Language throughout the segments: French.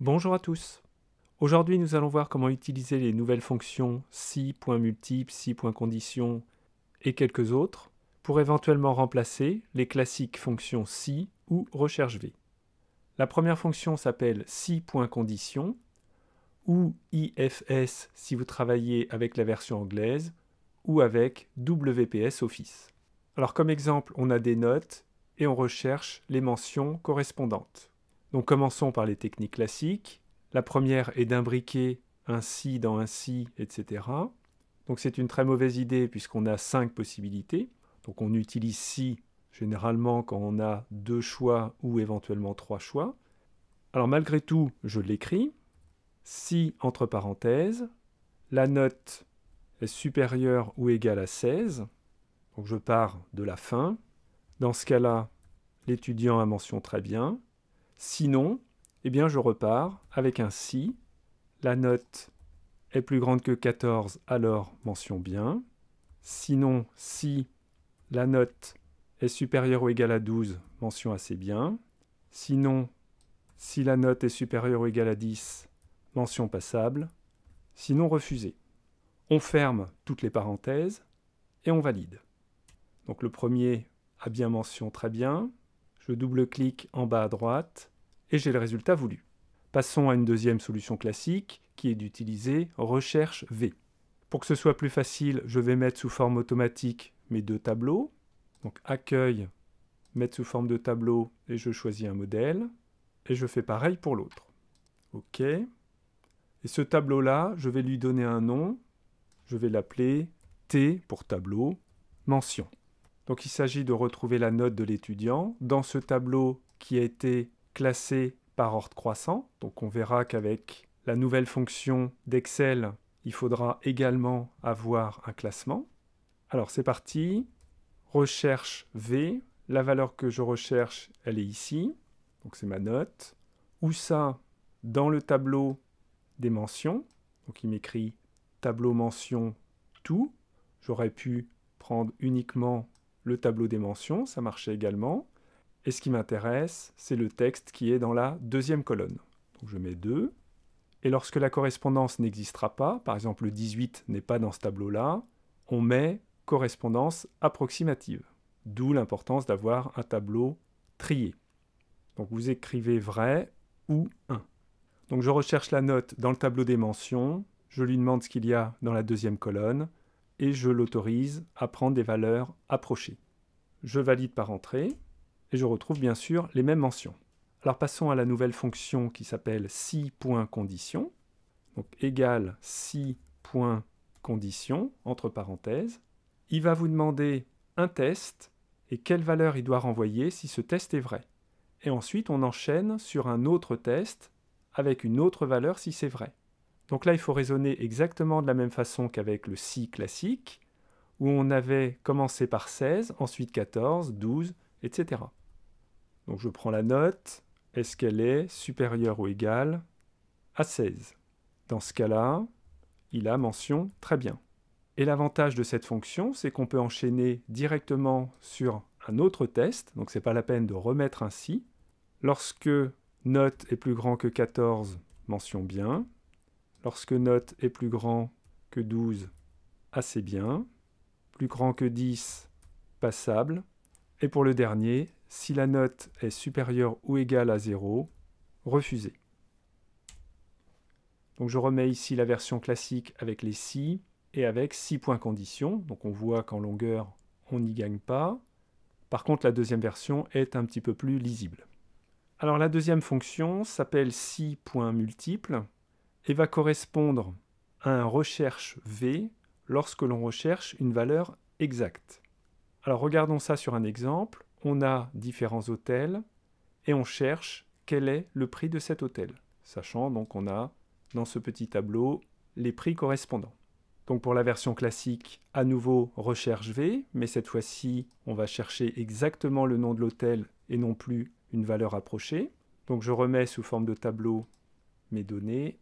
Bonjour à tous. Aujourd'hui, nous allons voir comment utiliser les nouvelles fonctions si.multiple, si.condition et quelques autres pour éventuellement remplacer les classiques fonctions si ou recherche v. La première fonction s'appelle si.condition ou IFS si vous travaillez avec la version anglaise ou avec WPS Office. Alors comme exemple, on a des notes et on recherche les mentions correspondantes. Donc commençons par les techniques classiques. La première est d'imbriquer un si dans un si, etc. Donc c'est une très mauvaise idée puisqu'on a cinq possibilités. Donc on utilise si généralement quand on a deux choix ou éventuellement trois choix. Alors malgré tout, je l'écris. Si entre parenthèses, la note est supérieure ou égale à 16. Donc je pars de la fin. Dans ce cas-là, l'étudiant a mention très bien. Sinon, eh bien, je repars avec un si. La note est plus grande que 14, alors mention bien. Sinon, si la note est supérieure ou égale à 12, mention assez bien. Sinon, si la note est supérieure ou égale à 10, mention passable. Sinon, refusé. On ferme toutes les parenthèses et on valide. Donc le premier a bien mention très bien, je double-clique en bas à droite et j'ai le résultat voulu. Passons à une deuxième solution classique qui est d'utiliser recherche V. Pour que ce soit plus facile, je vais mettre sous forme automatique mes deux tableaux. Donc accueil, mettre sous forme de tableau et je choisis un modèle. Et je fais pareil pour l'autre. OK. Et ce tableau-là, je vais lui donner un nom. Je vais l'appeler T pour tableau, mention. Donc il s'agit de retrouver la note de l'étudiant dans ce tableau qui a été classé par ordre croissant. Donc on verra qu'avec la nouvelle fonction d'Excel, il faudra également avoir un classement. Alors c'est parti, recherche V, la valeur que je recherche, elle est ici, donc c'est ma note. Où ça, dans le tableau des mentions, donc il m'écrit tableau mentions tout, j'aurais pu prendre uniquement le tableau des mentions, ça marchait également. Et ce qui m'intéresse, c'est le texte qui est dans la deuxième colonne. Donc je mets 2. Et lorsque la correspondance n'existera pas, par exemple le 18 n'est pas dans ce tableau-là, on met correspondance approximative. D'où l'importance d'avoir un tableau trié. Donc vous écrivez vrai ou 1. Donc je recherche la note dans le tableau des mentions, je lui demande ce qu'il y a dans la deuxième colonne, et je l'autorise à prendre des valeurs approchées. Je valide par entrée et je retrouve bien sûr les mêmes mentions. Alors passons à la nouvelle fonction qui s'appelle si.condition, donc égale si.condition, entre parenthèses. Il va vous demander un test et quelle valeur il doit renvoyer si ce test est vrai. Et ensuite, on enchaîne sur un autre test avec une autre valeur si c'est vrai. Donc là, il faut raisonner exactement de la même façon qu'avec le si classique, où on avait commencé par 16, ensuite 14, 12, etc. Donc je prends la note, est-ce qu'elle est supérieure ou égale à 16 Dans ce cas-là, il a mention très bien. Et l'avantage de cette fonction, c'est qu'on peut enchaîner directement sur un autre test, donc ce n'est pas la peine de remettre un si. Lorsque note est plus grand que 14, mention bien, lorsque note est plus grand que 12, assez bien, plus grand que 10, passable, et pour le dernier, si la note est supérieure ou égale à 0, refusé. Donc je remets ici la version classique avec les si et avec 6 points conditions. Donc on voit qu'en longueur, on n'y gagne pas. Par contre, la deuxième version est un petit peu plus lisible. Alors la deuxième fonction s'appelle multiples » et va correspondre à un recherche V lorsque l'on recherche une valeur exacte. Alors regardons ça sur un exemple. On a différents hôtels et on cherche quel est le prix de cet hôtel, sachant donc qu'on a dans ce petit tableau les prix correspondants. Donc pour la version classique, à nouveau recherche V, mais cette fois-ci on va chercher exactement le nom de l'hôtel et non plus une valeur approchée. Donc je remets sous forme de tableau mes données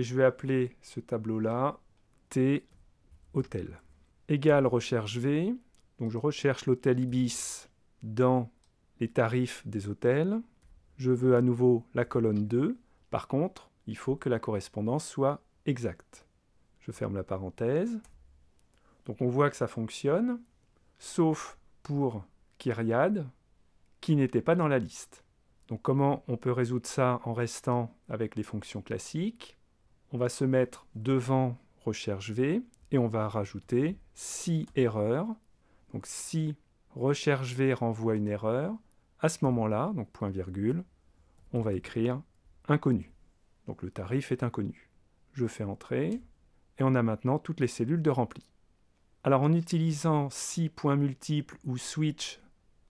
et je vais appeler ce tableau-là T hôtel. Égale recherche V. Donc je recherche l'hôtel Ibis dans les tarifs des hôtels. Je veux à nouveau la colonne 2. Par contre, il faut que la correspondance soit exacte. Je ferme la parenthèse. Donc on voit que ça fonctionne, sauf pour Kyriade, qui n'était pas dans la liste. Donc comment on peut résoudre ça en restant avec les fonctions classiques on va se mettre devant recherche V et on va rajouter si erreur. Donc si recherche V renvoie une erreur, à ce moment-là, donc point virgule, on va écrire inconnu. Donc le tarif est inconnu. Je fais entrer et on a maintenant toutes les cellules de rempli. Alors en utilisant si point multiple ou switch,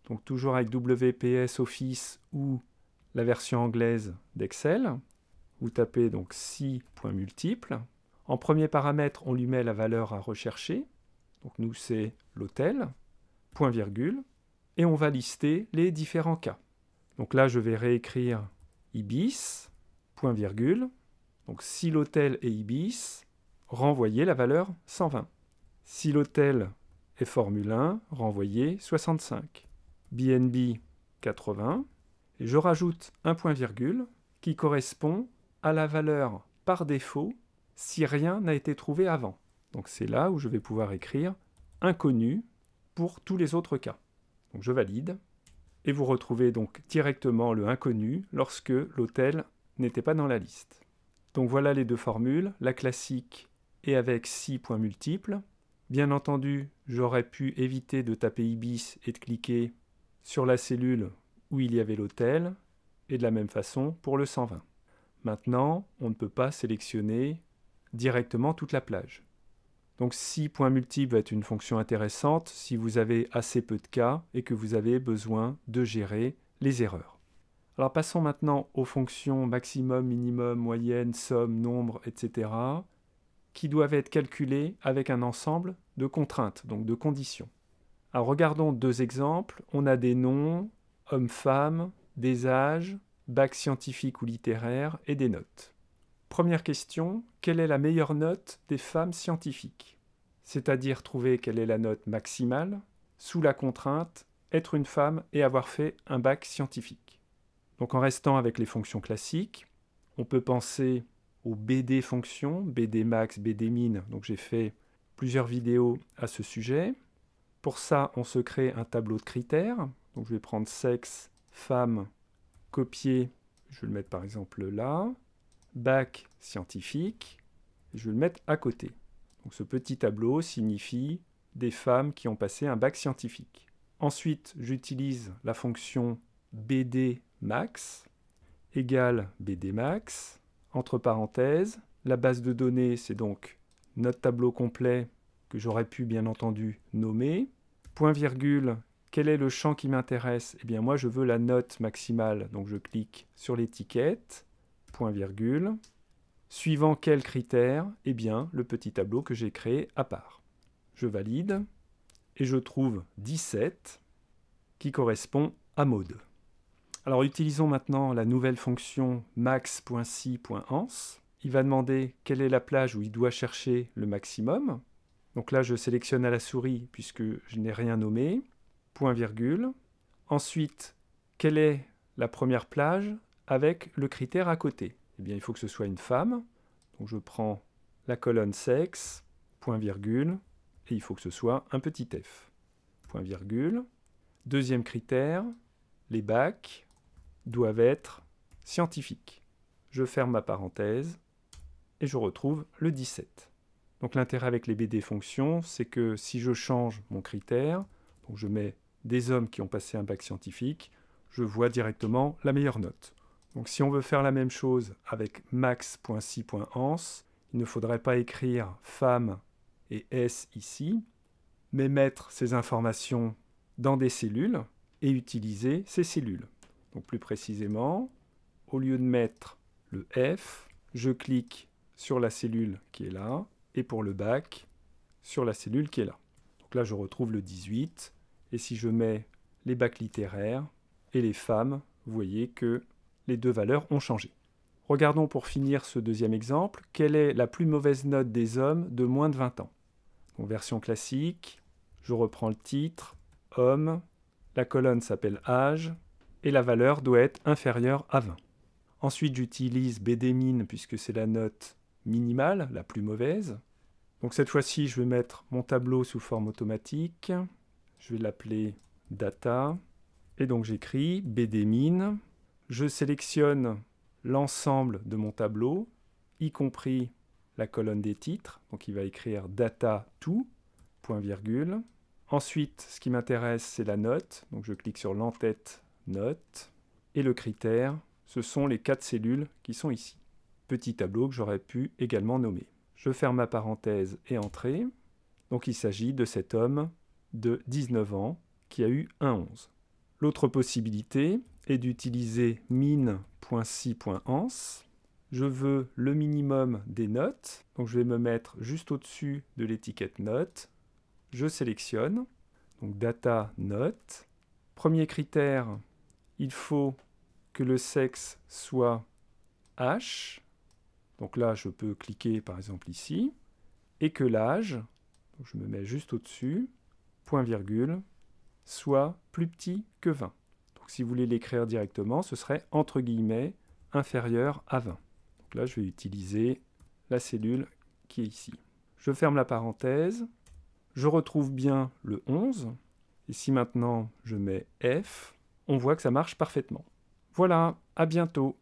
donc toujours avec WPS Office ou la version anglaise d'Excel, vous tapez donc si point multiple. En premier paramètre, on lui met la valeur à rechercher. Donc nous, c'est l'hôtel, point virgule, et on va lister les différents cas. Donc là, je vais réécrire ibis, point virgule. Donc si l'hôtel est ibis, renvoyer la valeur 120. Si l'hôtel est Formule 1, renvoyer 65. BNB 80. Et je rajoute un point virgule qui correspond à la valeur par défaut si rien n'a été trouvé avant. Donc c'est là où je vais pouvoir écrire inconnu pour tous les autres cas. Donc je valide, et vous retrouvez donc directement le inconnu lorsque l'hôtel n'était pas dans la liste. Donc voilà les deux formules, la classique et avec six points multiples. Bien entendu, j'aurais pu éviter de taper Ibis et de cliquer sur la cellule où il y avait l'hôtel, et de la même façon pour le 120. Maintenant, on ne peut pas sélectionner directement toute la plage. Donc si point multiple va être une fonction intéressante si vous avez assez peu de cas et que vous avez besoin de gérer les erreurs. Alors passons maintenant aux fonctions maximum, minimum, moyenne, somme, nombre, etc. qui doivent être calculées avec un ensemble de contraintes, donc de conditions. Alors regardons deux exemples. On a des noms, hommes-femmes, des âges, bac scientifique ou littéraire et des notes. Première question, quelle est la meilleure note des femmes scientifiques C'est-à-dire trouver quelle est la note maximale, sous la contrainte, être une femme et avoir fait un bac scientifique. Donc en restant avec les fonctions classiques, on peut penser aux BD fonctions, BD max, BD min, donc j'ai fait plusieurs vidéos à ce sujet. Pour ça, on se crée un tableau de critères, donc je vais prendre sexe, femme, copier, je vais le mettre par exemple là, bac scientifique, je vais le mettre à côté. Donc ce petit tableau signifie des femmes qui ont passé un bac scientifique. Ensuite, j'utilise la fonction bdmax égale bdmax, entre parenthèses, la base de données, c'est donc notre tableau complet que j'aurais pu bien entendu nommer, point virgule quel est le champ qui m'intéresse Eh bien, moi, je veux la note maximale. Donc, je clique sur l'étiquette, point virgule. Suivant quel critère Eh bien, le petit tableau que j'ai créé à part. Je valide et je trouve 17 qui correspond à mode. Alors utilisons maintenant la nouvelle fonction max.si.ans. Il va demander quelle est la plage où il doit chercher le maximum. Donc là, je sélectionne à la souris puisque je n'ai rien nommé virgule. Ensuite, quelle est la première plage avec le critère à côté Eh bien, il faut que ce soit une femme. Donc je prends la colonne sexe, point virgule, et il faut que ce soit un petit f. Point virgule. Deuxième critère, les bacs doivent être scientifiques. Je ferme ma parenthèse et je retrouve le 17. Donc l'intérêt avec les BD fonctions, c'est que si je change mon critère, donc je mets des hommes qui ont passé un bac scientifique, je vois directement la meilleure note. Donc si on veut faire la même chose avec max.si.ans, il ne faudrait pas écrire femme et S ici, mais mettre ces informations dans des cellules et utiliser ces cellules. Donc plus précisément, au lieu de mettre le F, je clique sur la cellule qui est là, et pour le bac, sur la cellule qui est là. Donc là, je retrouve le 18, et si je mets les bacs littéraires et les femmes, vous voyez que les deux valeurs ont changé. Regardons pour finir ce deuxième exemple. Quelle est la plus mauvaise note des hommes de moins de 20 ans Donc, Version classique, je reprends le titre, homme, la colonne s'appelle âge, et la valeur doit être inférieure à 20. Ensuite, j'utilise Bdmin puisque c'est la note minimale, la plus mauvaise. Donc cette fois-ci, je vais mettre mon tableau sous forme automatique. Je vais l'appeler data. Et donc j'écris bdmin. Je sélectionne l'ensemble de mon tableau, y compris la colonne des titres. Donc il va écrire data tout, point virgule. Ensuite, ce qui m'intéresse, c'est la note. Donc je clique sur l'entête note. Et le critère, ce sont les quatre cellules qui sont ici. Petit tableau que j'aurais pu également nommer. Je ferme ma parenthèse et entrée. Donc il s'agit de cet homme de 19 ans qui a eu un 11. L'autre possibilité est d'utiliser min.si.ans. Je veux le minimum des notes, donc je vais me mettre juste au-dessus de l'étiquette note. Je sélectionne, donc data note. Premier critère, il faut que le sexe soit H. Donc là, je peux cliquer par exemple ici. Et que l'âge, je me mets juste au-dessus, virgule soit plus petit que 20. Donc si vous voulez l'écrire directement, ce serait entre guillemets inférieur à 20. Donc là, je vais utiliser la cellule qui est ici. Je ferme la parenthèse, je retrouve bien le 11, et si maintenant je mets F, on voit que ça marche parfaitement. Voilà, à bientôt